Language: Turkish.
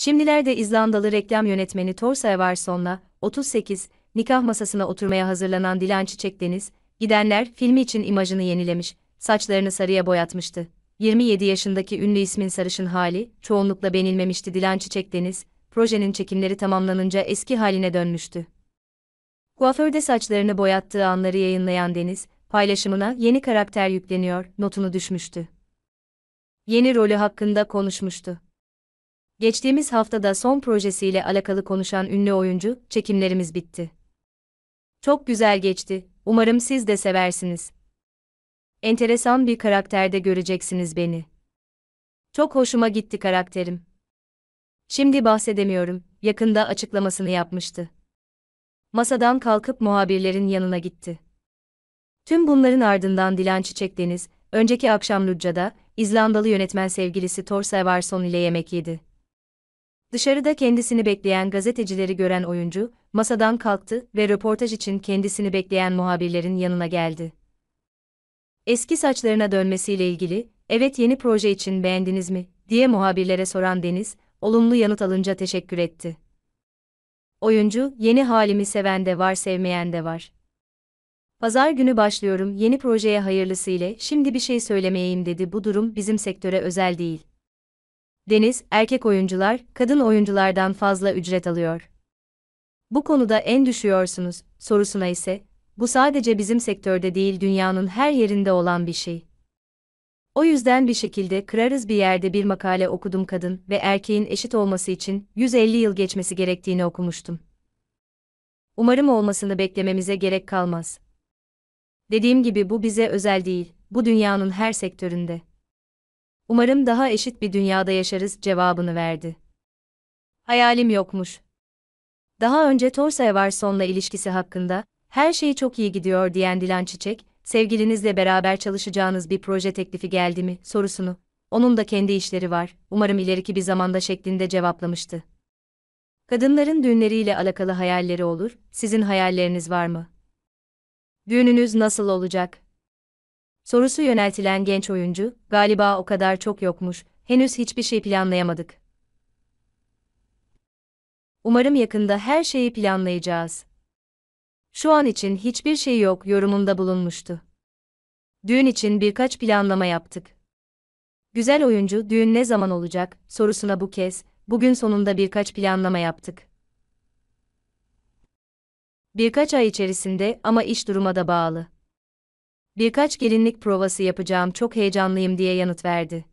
Şimdilerde İzlandalı reklam yönetmeni Thor Sævarsson'la 38 nikah masasına oturmaya hazırlanan Dilan Çiçek Deniz, gidenler filmi için imajını yenilemiş, saçlarını sarıya boyatmıştı. 27 yaşındaki ünlü ismin sarışın hali çoğunlukla benilmemişti. Dilan Çiçek Deniz, projenin çekimleri tamamlanınca eski haline dönmüştü. Kuaförde saçlarını boyattığı anları yayınlayan Deniz, paylaşımına yeni karakter yükleniyor notunu düşmüştü. Yeni rolü hakkında konuşmuştu. Geçtiğimiz haftada son projesiyle alakalı konuşan ünlü oyuncu, çekimlerimiz bitti. Çok güzel geçti, umarım siz de seversiniz. Enteresan bir karakterde göreceksiniz beni. Çok hoşuma gitti karakterim. Şimdi bahsedemiyorum, yakında açıklamasını yapmıştı. Masadan kalkıp muhabirlerin yanına gitti. Tüm bunların ardından Dilan Çiçek Deniz, önceki akşam Lucca'da, İzlandalı yönetmen sevgilisi Thor Severson ile yemek yedi. Dışarıda kendisini bekleyen gazetecileri gören oyuncu, masadan kalktı ve röportaj için kendisini bekleyen muhabirlerin yanına geldi. Eski saçlarına dönmesiyle ilgili, evet yeni proje için beğendiniz mi, diye muhabirlere soran Deniz, olumlu yanıt alınca teşekkür etti. Oyuncu, yeni halimi seven de var sevmeyen de var. Pazar günü başlıyorum yeni projeye hayırlısı ile şimdi bir şey söylemeyeyim dedi bu durum bizim sektöre özel değil. Deniz, erkek oyuncular, kadın oyunculardan fazla ücret alıyor. Bu konuda en düşüyorsunuz, sorusuna ise, bu sadece bizim sektörde değil dünyanın her yerinde olan bir şey. O yüzden bir şekilde kırarız bir yerde bir makale okudum kadın ve erkeğin eşit olması için 150 yıl geçmesi gerektiğini okumuştum. Umarım olmasını beklememize gerek kalmaz. Dediğim gibi bu bize özel değil, bu dünyanın her sektöründe. Umarım daha eşit bir dünyada yaşarız cevabını verdi. Hayalim yokmuş. Daha önce var sonla ilişkisi hakkında, her şeyi çok iyi gidiyor diyen Dilan Çiçek, sevgilinizle beraber çalışacağınız bir proje teklifi geldi mi sorusunu, onun da kendi işleri var, umarım ileriki bir zamanda şeklinde cevaplamıştı. Kadınların düğünleriyle alakalı hayalleri olur, sizin hayalleriniz var mı? Düğününüz nasıl olacak? Sorusu yöneltilen genç oyuncu, galiba o kadar çok yokmuş, henüz hiçbir şey planlayamadık. Umarım yakında her şeyi planlayacağız. Şu an için hiçbir şey yok yorumunda bulunmuştu. Düğün için birkaç planlama yaptık. Güzel oyuncu düğün ne zaman olacak sorusuna bu kez, bugün sonunda birkaç planlama yaptık. Birkaç ay içerisinde ama iş duruma da bağlı. Birkaç gelinlik provası yapacağım çok heyecanlıyım diye yanıt verdi.